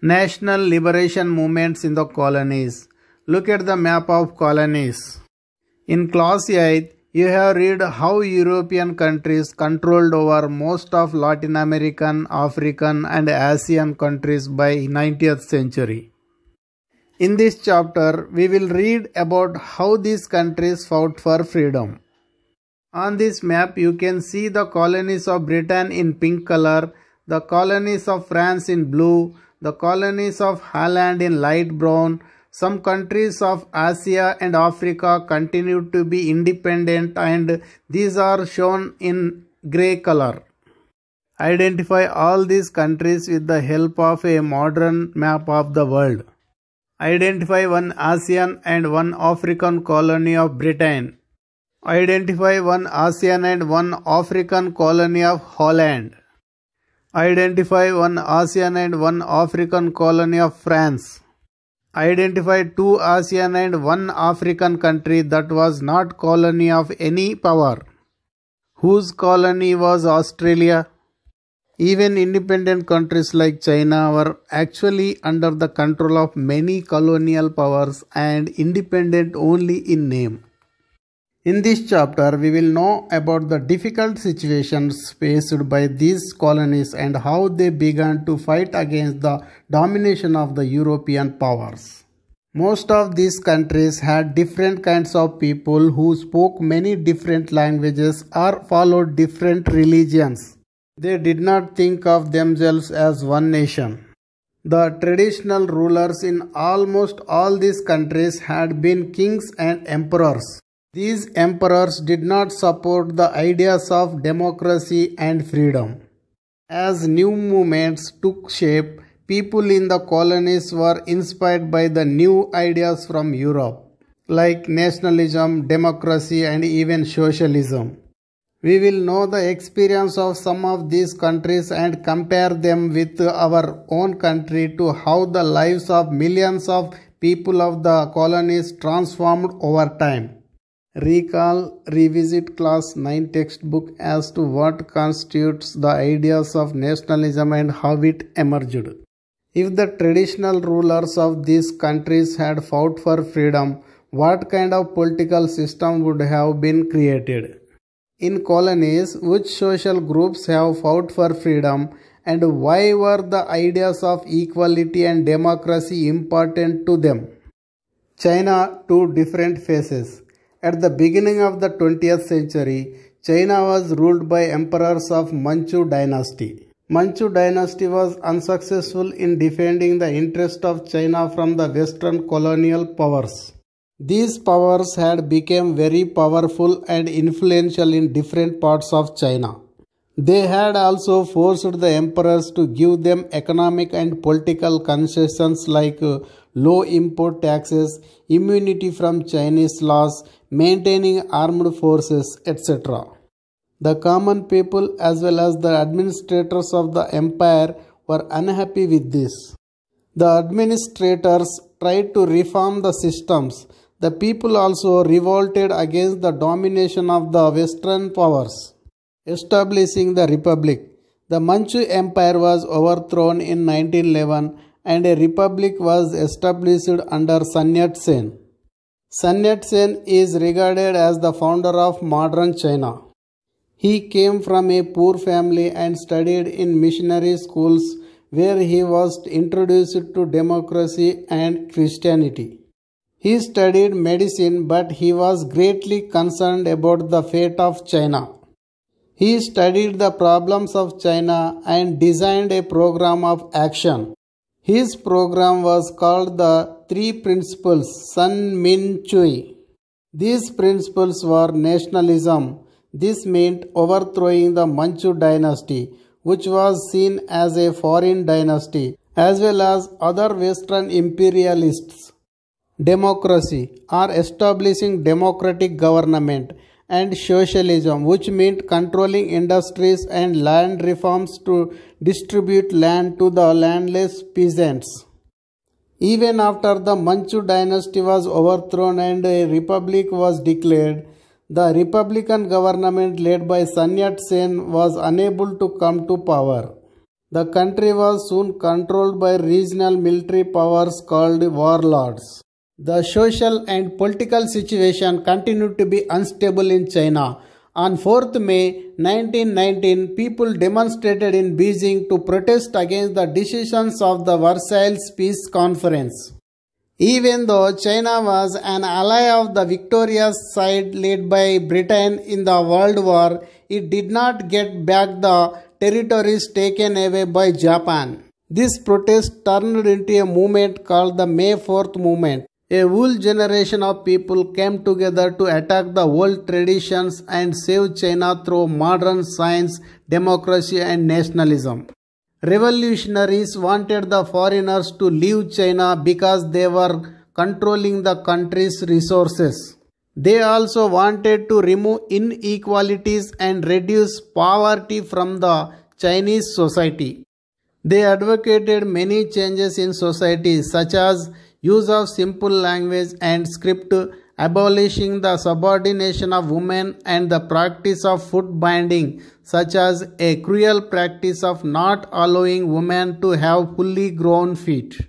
National liberation movements in the colonies. Look at the map of colonies. In class 8, you have read how European countries controlled over most of Latin American, African and Asian countries by 19th century. In this chapter, we will read about how these countries fought for freedom. On this map, you can see the colonies of Britain in pink color, the colonies of France in blue, the colonies of Holland in light brown. Some countries of Asia and Africa continue to be independent and these are shown in grey color. Identify all these countries with the help of a modern map of the world. Identify one ASEAN and one African colony of Britain. Identify one ASEAN and one African colony of Holland. Identify one ASEAN and one African colony of France. Identify two ASEAN and one African country that was not colony of any power. Whose colony was Australia? Even independent countries like China were actually under the control of many colonial powers and independent only in name. In this chapter, we will know about the difficult situations faced by these colonies and how they began to fight against the domination of the European powers. Most of these countries had different kinds of people who spoke many different languages or followed different religions. They did not think of themselves as one nation. The traditional rulers in almost all these countries had been kings and emperors. These emperors did not support the ideas of democracy and freedom. As new movements took shape, people in the colonies were inspired by the new ideas from Europe, like nationalism, democracy, and even socialism. We will know the experience of some of these countries and compare them with our own country to how the lives of millions of people of the colonies transformed over time. Recall, revisit class 9 textbook as to what constitutes the ideas of nationalism and how it emerged. If the traditional rulers of these countries had fought for freedom, what kind of political system would have been created? In colonies, which social groups have fought for freedom and why were the ideas of equality and democracy important to them? China, two different phases. At the beginning of the 20th century, China was ruled by emperors of Manchu dynasty. Manchu dynasty was unsuccessful in defending the interest of China from the western colonial powers. These powers had become very powerful and influential in different parts of China. They had also forced the emperors to give them economic and political concessions like uh, low import taxes, immunity from Chinese laws, maintaining armed forces, etc. The common people as well as the administrators of the empire were unhappy with this. The administrators tried to reform the systems. The people also revolted against the domination of the Western powers establishing the republic. The Manchu Empire was overthrown in 1911 and a republic was established under Sun yat Sen. Sun Yat-sen is regarded as the founder of modern China. He came from a poor family and studied in missionary schools where he was introduced to democracy and Christianity. He studied medicine but he was greatly concerned about the fate of China. He studied the problems of China and designed a program of action. His program was called the Three Principles Sun Min Chui. These principles were nationalism. This meant overthrowing the Manchu dynasty, which was seen as a foreign dynasty, as well as other Western imperialists. Democracy or establishing democratic government and socialism, which meant controlling industries and land reforms to distribute land to the landless peasants. Even after the Manchu dynasty was overthrown and a republic was declared, the republican government led by Sun Yat sen was unable to come to power. The country was soon controlled by regional military powers called warlords. The social and political situation continued to be unstable in China. On 4th May 1919, people demonstrated in Beijing to protest against the decisions of the Versailles Peace Conference. Even though China was an ally of the victorious side led by Britain in the World War, it did not get back the territories taken away by Japan. This protest turned into a movement called the May 4th Movement. A whole generation of people came together to attack the old traditions and save China through modern science, democracy and nationalism. Revolutionaries wanted the foreigners to leave China because they were controlling the country's resources. They also wanted to remove inequalities and reduce poverty from the Chinese society. They advocated many changes in society such as use of simple language and script, abolishing the subordination of women and the practice of foot binding, such as a cruel practice of not allowing women to have fully grown feet.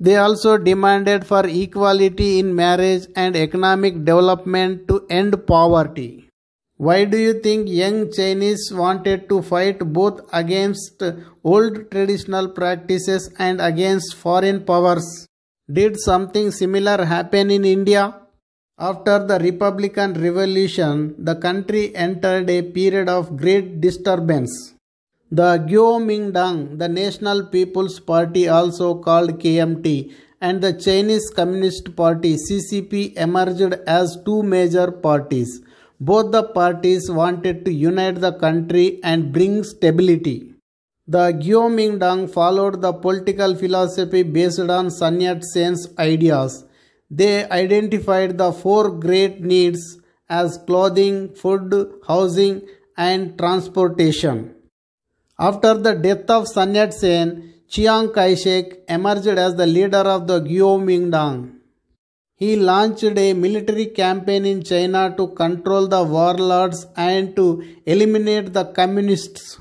They also demanded for equality in marriage and economic development to end poverty. Why do you think young Chinese wanted to fight both against old traditional practices and against foreign powers? Did something similar happen in India? After the Republican Revolution, the country entered a period of great disturbance. The Kuomintang, the National People's Party also called KMT, and the Chinese Communist Party CCP emerged as two major parties. Both the parties wanted to unite the country and bring stability. The Guomindang followed the political philosophy based on Sun Yat-sen's ideas. They identified the four great needs as clothing, food, housing and transportation. After the death of Sun Yat-sen, Chiang Kai-shek emerged as the leader of the Guomindang. He launched a military campaign in China to control the warlords and to eliminate the communists.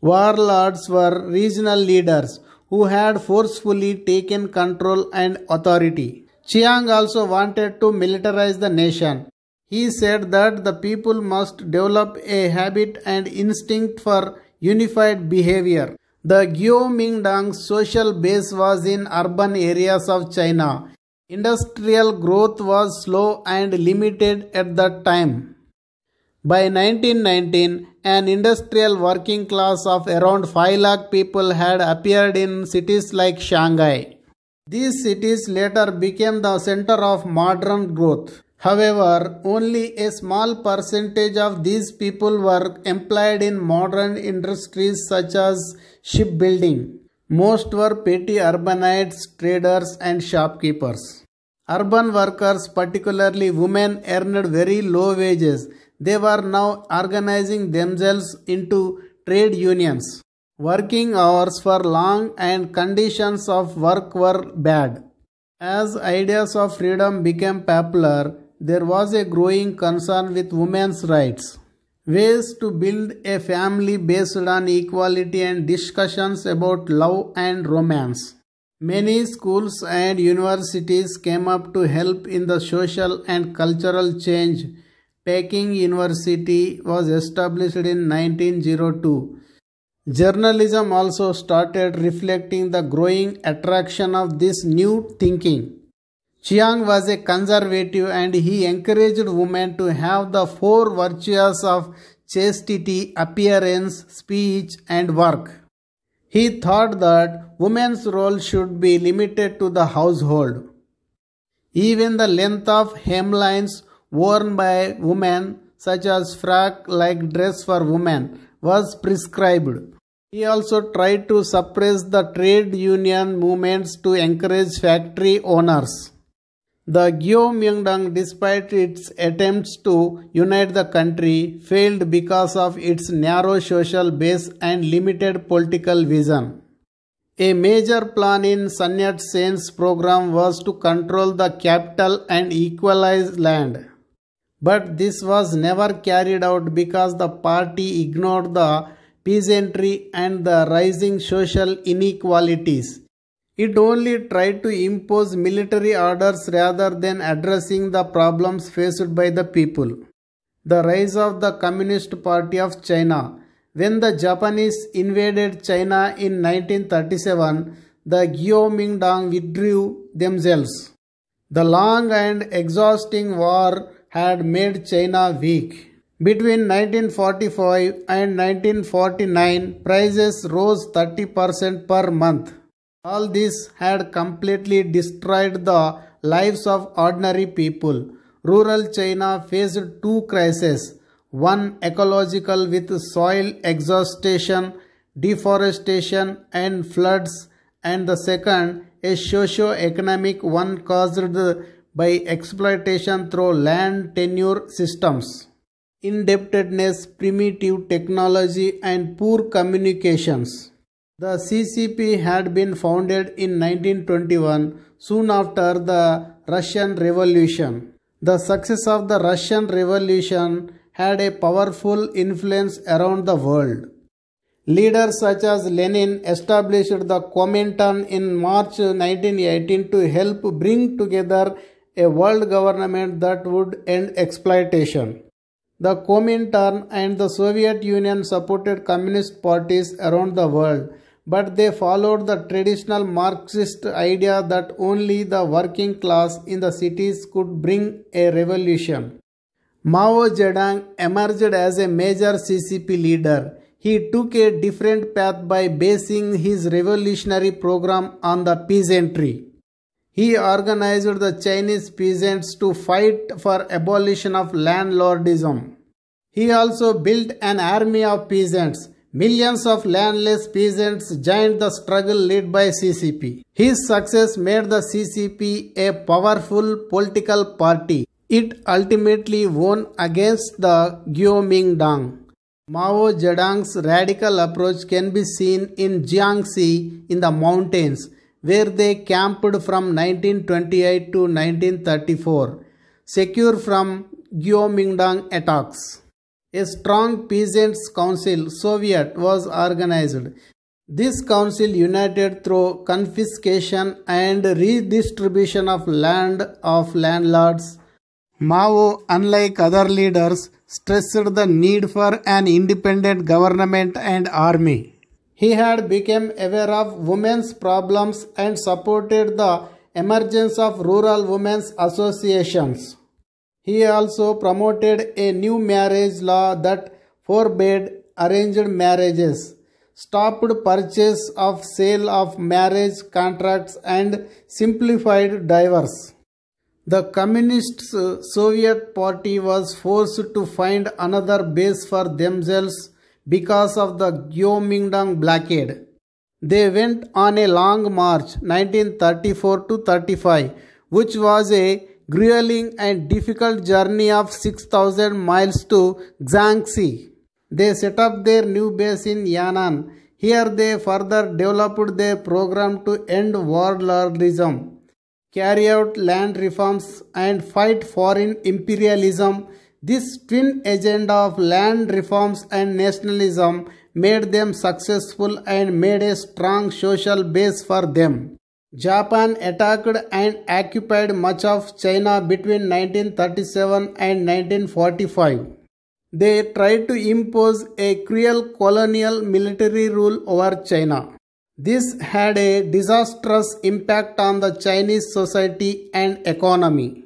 Warlords were regional leaders who had forcefully taken control and authority. Chiang also wanted to militarize the nation. He said that the people must develop a habit and instinct for unified behavior. The Guomindang's social base was in urban areas of China. Industrial growth was slow and limited at that time. By 1919, an industrial working class of around 5 lakh people had appeared in cities like Shanghai. These cities later became the center of modern growth. However, only a small percentage of these people were employed in modern industries such as shipbuilding. Most were petty urbanites, traders, and shopkeepers. Urban workers, particularly women, earned very low wages they were now organizing themselves into trade unions. Working hours were long and conditions of work were bad. As ideas of freedom became popular, there was a growing concern with women's rights. Ways to build a family based on equality and discussions about love and romance. Many schools and universities came up to help in the social and cultural change Peking University was established in 1902. Journalism also started reflecting the growing attraction of this new thinking. Chiang was a conservative and he encouraged women to have the four virtues of chastity, appearance, speech, and work. He thought that women's role should be limited to the household. Even the length of hemlines worn by women such as frock like dress for women was prescribed. He also tried to suppress the trade union movements to encourage factory owners. The Gyeongmyeongdang, despite its attempts to unite the country, failed because of its narrow social base and limited political vision. A major plan in yat Sen's program was to control the capital and equalize land. But this was never carried out because the party ignored the peasantry and the rising social inequalities. It only tried to impose military orders rather than addressing the problems faced by the people. The rise of the Communist Party of China. When the Japanese invaded China in 1937, the Guomindang withdrew themselves. The long and exhausting war had made China weak. Between 1945 and 1949, prices rose 30% per month. All this had completely destroyed the lives of ordinary people. Rural China faced two crises, one ecological with soil exhaustion, deforestation and floods and the second a socio-economic one caused by exploitation through land tenure systems, indebtedness, primitive technology and poor communications. The CCP had been founded in 1921 soon after the Russian Revolution. The success of the Russian Revolution had a powerful influence around the world. Leaders such as Lenin established the Comintern in March 1918 to help bring together a world government that would end exploitation. The Comintern and the Soviet Union supported communist parties around the world, but they followed the traditional Marxist idea that only the working class in the cities could bring a revolution. Mao Zedong emerged as a major CCP leader. He took a different path by basing his revolutionary program on the peasantry. He organized the Chinese peasants to fight for abolition of landlordism. He also built an army of peasants. Millions of landless peasants joined the struggle led by CCP. His success made the CCP a powerful political party. It ultimately won against the Kuomintang. Mao Zedong's radical approach can be seen in Jiangxi in the mountains where they camped from 1928 to 1934, secure from Guomindang attacks. A strong peasants' council Soviet was organized. This council united through confiscation and redistribution of land of landlords. Mao, unlike other leaders, stressed the need for an independent government and army. He had become aware of women's problems and supported the emergence of rural women's associations. He also promoted a new marriage law that forbade arranged marriages, stopped purchase of sale of marriage contracts and simplified divorce. The Communist Soviet Party was forced to find another base for themselves because of the Gyomingdang blockade. They went on a long march 1934 to 35 which was a grueling and difficult journey of 6000 miles to Jiangxi. They set up their new base in Yan'an. Here they further developed their program to end warlordism, carry out land reforms and fight foreign imperialism this twin agenda of land reforms and nationalism made them successful and made a strong social base for them. Japan attacked and occupied much of China between 1937 and 1945. They tried to impose a cruel colonial military rule over China. This had a disastrous impact on the Chinese society and economy.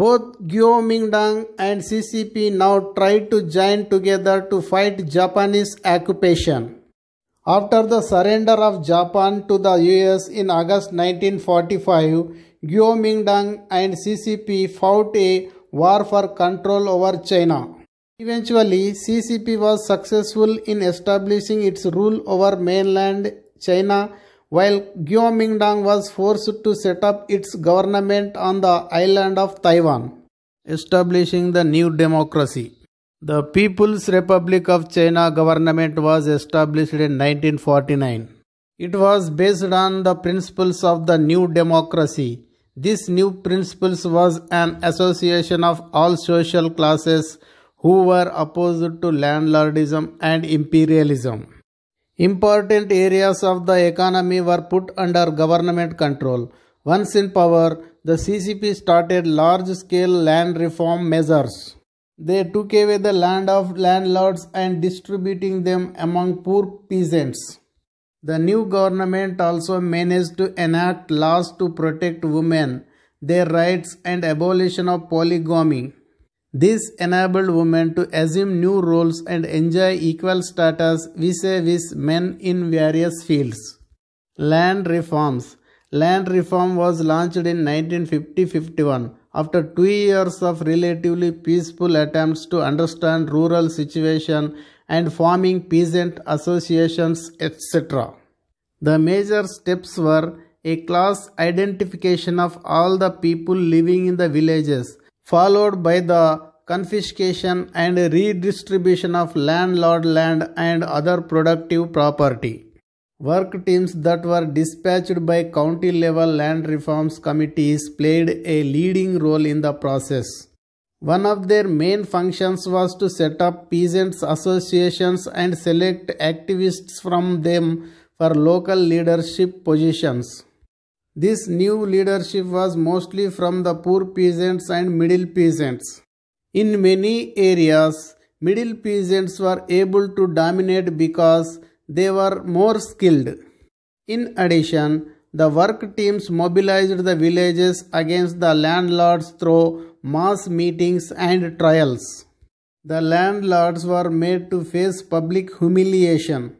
Both Guomindang and CCP now tried to join together to fight Japanese occupation. After the surrender of Japan to the US in August 1945, Guomindang and CCP fought a war for control over China. Eventually, CCP was successful in establishing its rule over mainland China while Guomindang was forced to set up its government on the island of Taiwan, establishing the new democracy. The People's Republic of China government was established in 1949. It was based on the principles of the new democracy. This new principles was an association of all social classes who were opposed to landlordism and imperialism. Important areas of the economy were put under government control. Once in power, the CCP started large-scale land reform measures. They took away the land of landlords and distributing them among poor peasants. The new government also managed to enact laws to protect women, their rights and abolition of polygamy. This enabled women to assume new roles and enjoy equal status vis-a-vis men in various fields. Land reforms. Land reform was launched in 1950-51 after two years of relatively peaceful attempts to understand rural situation and forming peasant associations, etc. The major steps were a class identification of all the people living in the villages followed by the confiscation and redistribution of landlord land and other productive property. Work teams that were dispatched by county level land reforms committees played a leading role in the process. One of their main functions was to set up peasants' associations and select activists from them for local leadership positions. This new leadership was mostly from the poor peasants and middle peasants. In many areas, middle peasants were able to dominate because they were more skilled. In addition, the work teams mobilized the villages against the landlords through mass meetings and trials. The landlords were made to face public humiliation.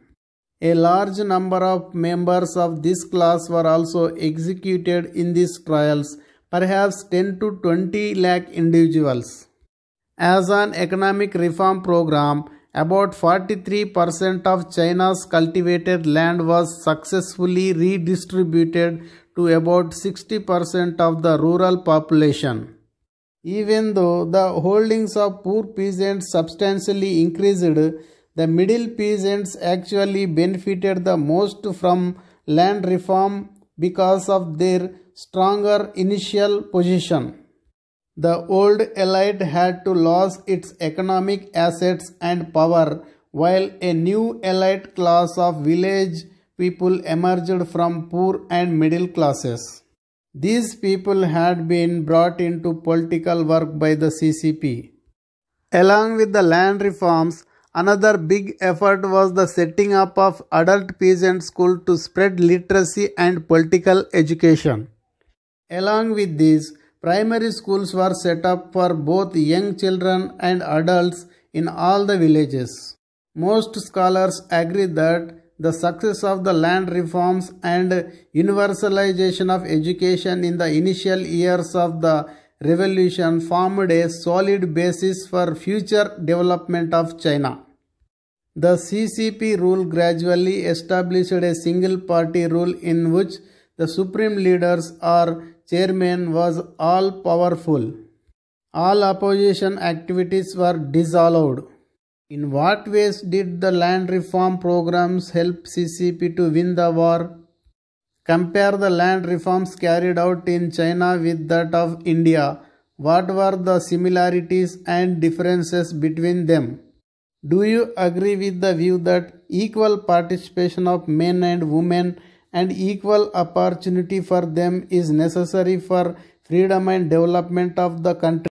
A large number of members of this class were also executed in these trials, perhaps 10 to 20 lakh individuals. As an economic reform program, about 43% of China's cultivated land was successfully redistributed to about 60% of the rural population. Even though the holdings of poor peasants substantially increased, the middle peasants actually benefited the most from land reform because of their stronger initial position. The old elite had to lose its economic assets and power, while a new elite class of village people emerged from poor and middle classes. These people had been brought into political work by the CCP. Along with the land reforms, Another big effort was the setting up of adult peasant school to spread literacy and political education. Along with these, primary schools were set up for both young children and adults in all the villages. Most scholars agree that the success of the land reforms and universalization of education in the initial years of the revolution formed a solid basis for future development of China. The CCP rule gradually established a single party rule in which the supreme leaders or chairman was all powerful. All opposition activities were disallowed. In what ways did the land reform programs help CCP to win the war? Compare the land reforms carried out in China with that of India. What were the similarities and differences between them? Do you agree with the view that equal participation of men and women and equal opportunity for them is necessary for freedom and development of the country?